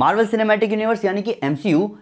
Marvel cinematic universe यानी कि M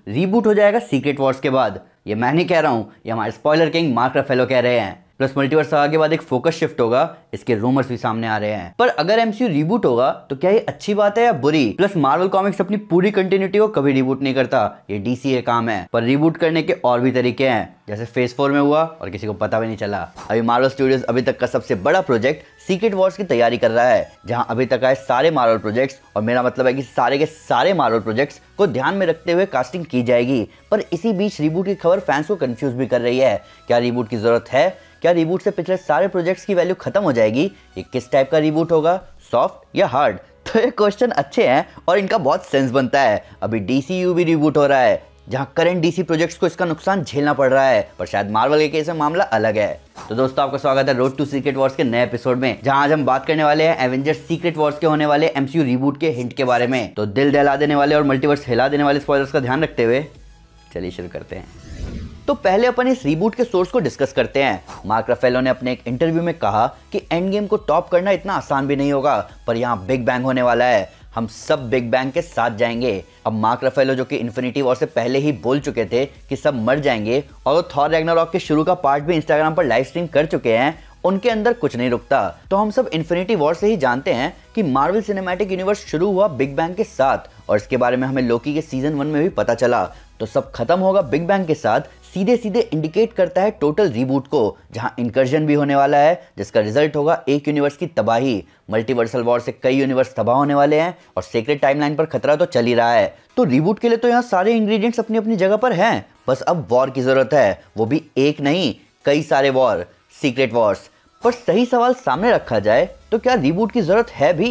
reboot हो जाएगा सीक्रेट वॉर्स के बाद ये मैं नहीं कह रहा हूँ ये हमारे स्पॉयलर किंग मार्क रफेलो कह रहे हैं प्लस मल्टीवर्स आगे बाद एक फोकस शिफ्ट होगा इसके रूमर्स भी सामने आ रहे हैं पर अगर एमसीयू रिबूट होगा तो क्या ये अच्छी बात है या बुरी प्लस मार्वल कॉमिक्स अपनी पूरी कंटिन्यूटी को कभी रिबूट नहीं करता ये डीसी का काम है पर रिबूट करने के और भी तरीके हैं जैसे फेज फोर में हुआ और किसी को पता भी नहीं चला अभी मार्वल स्टूडियोज अभी तक का सबसे बड़ा प्रोजेक्ट सीक्रेट वॉर्स की तैयारी कर रहा है जहां अभी तक आए सारे मार्वल प्रोजेक्ट्स और मेरा मतलब है कि सारे के सारे मार्वल प्रोजेक्ट्स को ध्यान में रखते हुए कास्टिंग की जाएगी पर इसी बीच रिबूट की खबर फैंस को कंफ्यूज भी कर रही है क्या रिबूट की जरूरत है क्या रिबूट से पिछले सारे प्रोजेक्ट्स की वैल्यू खत्म हो जाएगी ये किस टाइप का रिबूट होगा सॉफ्ट या हार्ड तो ये क्वेश्चन अच्छे हैं और इनका बहुत सेंस बनता है अभी डी भी रिबूट हो रहा है जहाँ करंट डीसी प्रोजेक्ट्स को इसका नुकसान झेलना पड़ रहा है पर शायद मार्वल के केस में मामला अलग है तो दोस्तों आपका स्वागत है रोड टू सीक्रेट वॉर्स के नए एपिसोड में जहाँ आज हम बात करने वाले हैं एवेंजर्स सीक्रेट वॉर्स के होने वाले एमसीयू रिबूट के हिंट के बारे में तो दिल दहला देने वाले और मल्टीवर्स हिला देने वाले स्पॉयलर्स का ध्यान रखते हुए चलिए शुरू करते हैं तो पहले अपन इस रीबूट के सोर्स को डिस्कस करते हैं मार्क रफेलो ने अपने एक इंटरव्यू में कहा कि एंड गेम को टॉप करना इतना आसान भी नहीं होगा पर यहाँ बिग बैंग होने वाला है हम सब बिग बैंग के साथ जाएंगे अब मार्क रफेलो जो कि इन्फिनिटी वॉर से पहले ही बोल चुके थे कि सब मर जाएंगे और वो थॉर रैगनारॉक के शुरू का पार्ट भी इंस्टाग्राम पर लाइव स्ट्रीम कर चुके हैं उनके अंदर कुछ नहीं रुकता तो हम सब इन्फिनिटी वॉर से ही जानते हैं कि मार्वल सिनेमैटिक यूनिवर्स शुरू हुआ बिग बैंग के साथ और इसके बारे में हमें लोकी के सीजन वन में भी पता चला तो सब खत्म होगा बिग बैंग के साथ सीधे सीधे इंडिकेट करता है टोटल रीबूट को जहां इंकर्जन भी होने वाला है जिसका रिजल्ट होगा एक यूनिवर्स की तबाही मल्टीवर्सल वॉर से कई यूनिवर्स तबाह होने वाले हैं और सेक्रेट टाइमलाइन पर खतरा तो चल ही रहा है तो रिबूट के लिए तो यहाँ सारे इंग्रेडिएंट्स अपनी अपनी जगह पर हैं बस अब वॉर की जरूरत है वो भी एक नहीं कई सारे वॉर सीक्रेट वॉर्स पर सही सवाल सामने रखा जाए तो क्या रिबूट की जरूरत है भी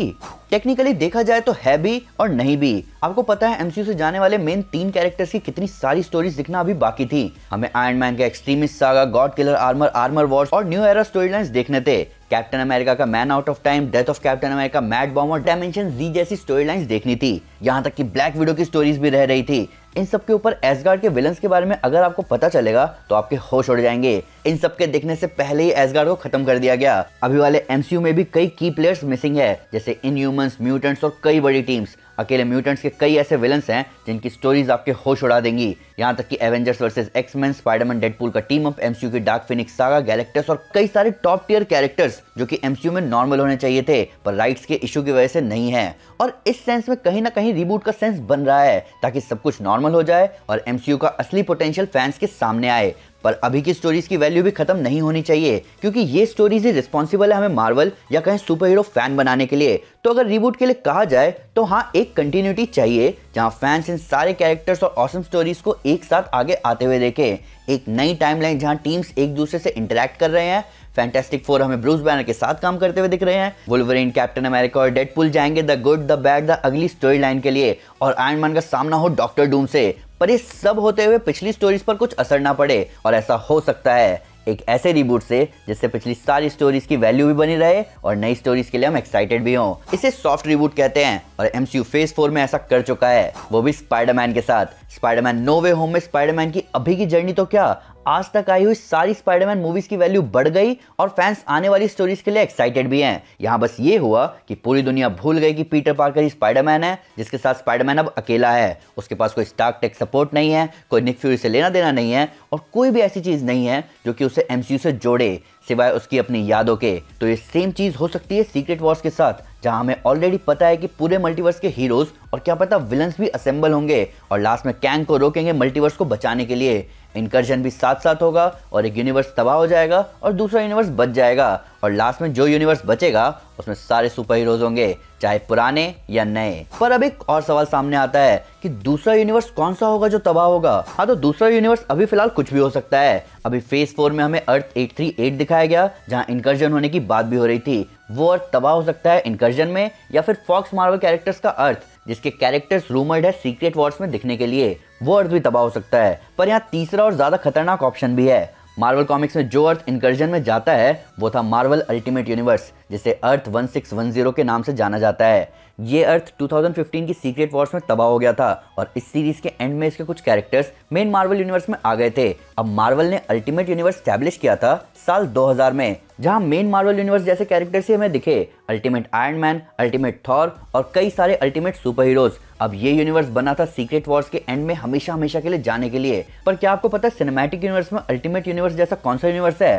टेक्निकली देखा जाए तो है भी और नहीं भी आपको पता है एमसीयू से जाने वाले मेन तीन कैरेक्टर्स की कितनी सारी स्टोरीज दिखना अभी बाकी थी हमें आयरन मैन का extremist saga god killer armour armour wars और न्यू एरा स्टोरी लाइन देखने थे कैप्टन अमेरिका का man out of time death of Captain America Madbomb और डायमेंशन जी जैसी स्टोरी लाइन देखनी थी यहाँ तक कि ब्लैक विडो की स्टोरीज भी रह रही थी इन सब के ऊपर एसगार्ड के विलन के बारे में अगर आपको पता चलेगा तो आपके होश उड़ जाएंगे इन सब के देखने से पहले ही एसगार्ड को खत्म कर दिया गया अभी वाले एमसीयू में भी कई की प्लेयर्स मिसिंग है जैसे इनह्यूमंस म्यूटेंट्स और कई बड़ी टीम्स अकेले म्यूटेंट्स के कई ऐसे विलन्स हैं जिनकी स्टोरीज आपके होश उड़ा देंगी यहाँ तक कि Avengers versus X Men Spiderman Deadpool का टीम अप एमसीयू की डार्क फिनिक्स सागा गैलेक्टस और कई सारे टॉप टीयर कैरेक्टर्स जो कि एमसीयू में नॉर्मल होने चाहिए थे पर राइट्स के इशू की वजह से नहीं है और इस सेंस में कहीं ना कहीं रिबूट का सेंस बन रहा है ताकि सब कुछ नॉर्मल हो जाए और एमसीयू का असली पोटेंशियल फैंस के सामने आए पर अभी की स्टोरीज की वैल्यू भी खत्म नहीं होनी चाहिए क्योंकि ये स्टोरीज ही रिस्पॉन्सिबल है हमें मार्वल या कहीं सुपर हीरो फैन बनाने के लिए तो अगर रिबूट के लिए कहा जाए तो हाँ एक कंटिन्यूटी चाहिए जहाँ फैंस इन सारे कैरेक्टर्स और ऑसम स्टोरीज को एक साथ आगे आते हुए देखे एक नई टाइमलाइन जहाँ टीम्स एक दूसरे से इंटरेक्ट कर रहे हैं फैंटेस्टिक फोर हमें ब्रूस बैनर के साथ काम करते हुए दिख रहे हैं वुलवरीन कैप्टन अमेरिका और डेडपुल जाएंगे the good the bad the ugly story line के लिए और आयन मैन का सामना हो डॉक्टर डूम से पर ये सब होते हुए पिछली स्टोरीज पर कुछ असर ना पड़े और ऐसा हो सकता है एक ऐसे रिबूट से जिससे पिछली सारी स्टोरीज की वैल्यू भी बनी रहे और नई स्टोरीज के लिए हम एक्साइटेड भी हों इसे सॉफ्ट रिबूट कहते हैं और एमसीयू फेज फोर में ऐसा कर चुका है वो भी स्पाइडरमैन के साथ स्पाइडरमैन नो वे होम में स्पाइडरमैन की अभी की जर्नी तो क्या आज तक आई हुई सारी स्पाइडरमैन मूवीज की वैल्यू बढ़ गई और फैंस आने वाली स्टोरीज के लिए एक्साइटेड भी हैं यहाँ बस ये हुआ कि पूरी दुनिया भूल गई कि पीटर पार्कर ही स्पाइडरमैन है जिसके साथ स्पाइडरमैन अब अकेला है उसके पास कोई स्टार्क टेक सपोर्ट नहीं है कोई निक फ्यूरी से लेना देना नहीं है और कोई भी ऐसी चीज़ नहीं है जो कि उसे एम से जोड़े सिवाय उसकी अपनी यादों के तो ये सेम चीज़ हो सकती है सीक्रेट वॉर्स के साथ जहाँ हमें ऑलरेडी पता है कि पूरे मल्टीवर्स के हीरोज और क्या पता विलन्स भी असेंबल होंगे और लास्ट में कैंग को रोकेंगे मल्टीवर्स को बचाने के लिए इनकर्जन भी साथ साथ होगा और एक यूनिवर्स तबाह हो जाएगा और दूसरा यूनिवर्स बच जाएगा और लास्ट में जो यूनिवर्स बचेगा उसमें सारे सुपर हीरोज होंगे चाहे पुराने या नए पर अब एक और सवाल सामने आता है कि दूसरा यूनिवर्स कौन सा होगा जो तबाह होगा हाँ तो दूसरा यूनिवर्स अभी फिलहाल कुछ भी हो सकता है अभी फेज फोर में हमें अर्थ एट दिखाया गया जहाँ इनकर्जन होने की बात भी हो रही थी वो अर्थ तबाह हो सकता है इनकर्जन में या फिर फॉक्स मार्वल कैरेक्टर्स का अर्थ जिसके कैरेक्टर्स रूमर्ड है सीक्रेट वॉर्स में दिखने के लिए वो अर्थ भी तबाह हो सकता है पर यहाँ तीसरा और ज़्यादा खतरनाक ऑप्शन भी है मार्वल कॉमिक्स में जो अर्थ इंकर्जन में जाता है वो था मार्वल अल्टीमेट यूनिवर्स जिसे अर्थ 1610 के नाम से जाना जाता है ये अर्थ 2015 की सीक्रेट वॉर्स में तबाह हो गया था और इस सीरीज के एंड में इसके कुछ कैरेक्टर्स मेन मार्वल यूनिवर्स में आ गए थे अब मार्वल ने अल्टीमेट यूनिवर्स स्टैब्लिश किया था साल 2000 में जहां मेन मार्वल यूनिवर्स जैसे कैरेक्टर्स ही हमें दिखे ultimate Iron Man ultimate Thor और कई सारे अल्टीमेट सुपर हीरोज अब ये यूनिवर्स बना था सीक्रेट वॉर्स के एंड में हमेशा हमेशा के लिए जाने के लिए पर क्या आपको पता है सिनेमैटिक यूनिवर्स में अल्टीमेट यूनिवर्स जैसा कौन सा यूनिवर्स है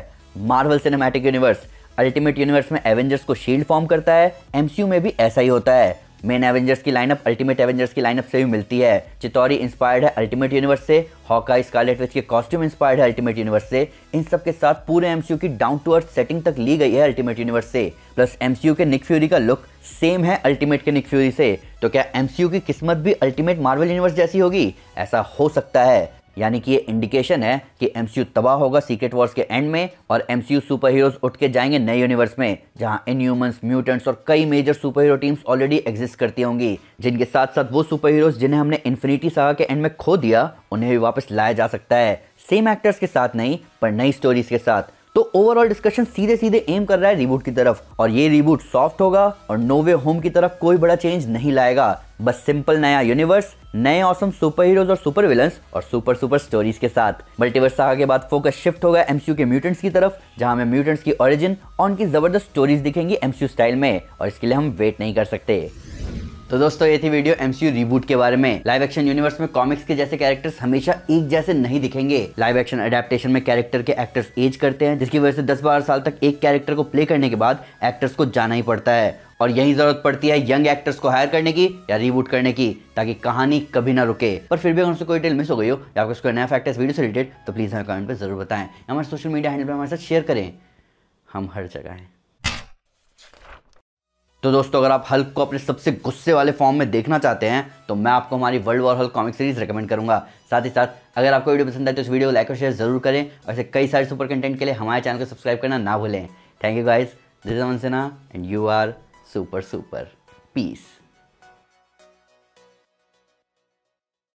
Marvel cinematic universe ultimate universe में एवेंजर्स को शील्ड फॉर्म करता है एमसीयू में भी ऐसा ही होता है मेन एवेंजर्स की लाइनअप अल्टीमेट एवेंजर्स की लाइनअप से भी मिलती है चितौरी इंस्पायर्ड है अल्टीमेट यूनिवर्स से हॉका स्कारलेट विच के कॉस्ट्यूम इंस्पायर्ड है अल्टीमेट यूनिवर्स से इन सब के साथ पूरे एमसीयू की डाउन टू अर्थ सेटिंग तक ली गई है अल्टीमेट यूनिवर्स से प्लस एमसीयू के निक फ्यूरी का लुक सेम है अल्टीमेट के निक फ्यूरी से तो क्या एमसीयू की किस्मत भी अल्टीमेट मार्वल यूनिवर्स जैसी होगी ऐसा हो सकता है यानी कि ये इंडिकेशन है कि एम तबाह होगा सीक्रेट वॉर्स के एंड में और एम सी सुपर हीरोज उठ के जाएंगे नए यूनिवर्स में जहाँ इनह्यूमंस म्यूटेंट्स और कई major super hero teams already exist करती होंगी जिनके साथ साथ वो सुपर हीरोज जिन्हें हमने इन्फिनिटी सागा के एंड में खो दिया उन्हें भी वापस लाया जा सकता है सेम एक्टर्स के साथ नहीं पर नई स्टोरीज के साथ तो ओवरऑल डिस्कशन सीधे सीधे एम कर रहा है रिबूट की तरफ और ये रिबूट सॉफ्ट होगा और नोवे होम की तरफ कोई बड़ा चेंज नहीं लाएगा बस सिंपल नया यूनिवर्स नए औसम सुपर हीरोज और सुपर विलन और सुपर सुपर स्टोरीज के साथ मल्टीवर्स सागा के बाद फोकस शिफ्ट होगा एमसीयू के म्यूटेंट्स की तरफ जहां हमें म्यूटेंट्स की ओरिजिन और उनकी जबरदस्त स्टोरीज दिखेंगी एमसीयू स्टाइल में और इसके लिए हम वेट नहीं कर सकते तो दोस्तों ये थी वीडियो एमसीयू रिबूट के बारे में लाइव एक्शन यूनिवर्स में कॉमिक्स के जैसे कैरेक्टर्स हमेशा एक जैसे नहीं दिखेंगे लाइव एक्शन अडेप्टेशन में कैरेक्टर के एक्टर्स एज करते हैं जिसकी वजह से दस बारह साल तक एक कैरेक्टर को प्ले करने के बाद एक्टर्स को जाना ही पड़ता है और यही जरूरत पड़ती है यंग एक्टर्स को हायर करने की या रिबूट करने की ताकि कहानी कभी ना रुके पर फिर भी अगर उनसे कोई डिटेल मिस हो गई हो या आपको नया फैक्ट वीडियो से रिलेटेड तो प्लीज़ हमें कमेंट पर जरूर बताएं हमारे सोशल मीडिया हैंडल पर हमारे साथ शेयर करें हम हर जगह हैं तो दोस्तों अगर आप हल्क को अपने सबसे गुस्से वाले फॉर्म में देखना चाहते हैं तो मैं आपको हमारी World War Hulk comic series recommend करूंगा साथ ही साथ अगर आपको वीडियो पसंद आए तो इस वीडियो को लाइक और शेयर जरूर करें और ऐसे कई सारे सुपर कंटेंट के लिए हमारे चैनल को सब्सक्राइब करना ना भूलें thank you guys this is and you are super super piece